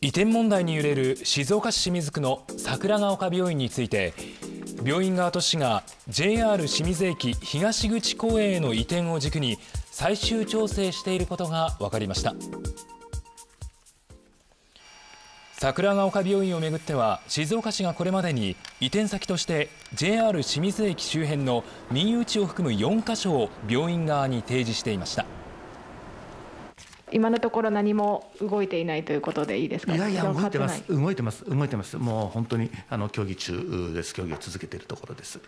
移転問題に揺れる静岡市清水区の桜ヶ丘病院について病院側と市が JR 清水駅東口公園への移転を軸に最終調整していることが分かりました桜ヶ丘病院をめぐっては静岡市がこれまでに移転先として JR 清水駅周辺の民有地を含む4カ所を病院側に提示していました今のところ何も動いていないということでいいですかいやいや動いてます動いてます動いてますもう本当にあの協議中です協議を続けているところです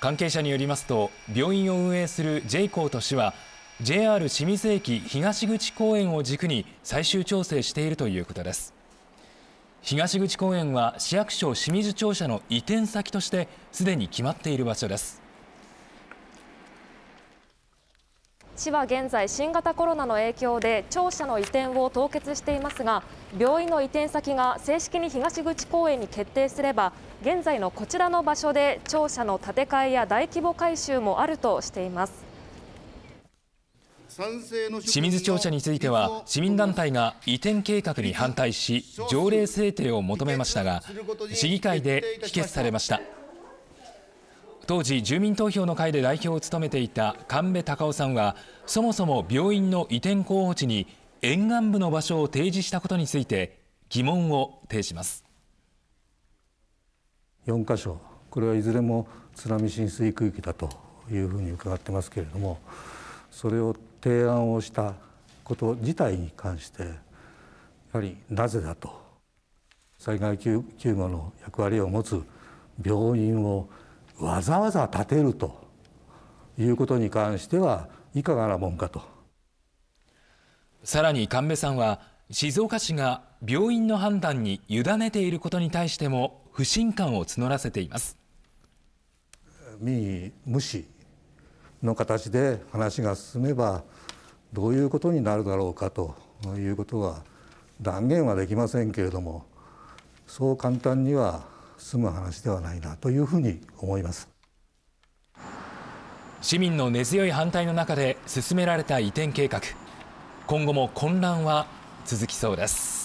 関係者によりますと病院を運営するジェイコーと市は JR 清水駅東口公園を軸に最終調整しているということです東口公園は市役所清水庁舎の移転先としてすでに決まっている場所です市は現在、新型コロナの影響で庁舎の移転を凍結していますが病院の移転先が正式に東口公園に決定すれば現在のこちらの場所で庁舎の建て替えや大規模改修もあるとしています清水庁舎については市民団体が移転計画に反対し条例制定を求めましたが市議会で否決されました。当時住民投票の会で代表を務めていた神戸隆夫さんはそもそも病院の移転候補地に沿岸部の場所を提示したことについて疑問を呈します4カ所これはいずれも津波浸水区域だというふうに伺ってますけれどもそれを提案をしたこと自体に関してやはりなぜだと災害救護の役割を持つ病院をわざわざ立てるということに関してはいかがなもんかとさらに神戸さんは静岡市が病院の判断に委ねていることに対しても不信感を募らせています民意無視の形で話が進めばどういうことになるだろうかということは断言はできませんけれどもそう簡単には済む話ではないなというふうに思います市民の根強い反対の中で進められた移転計画今後も混乱は続きそうです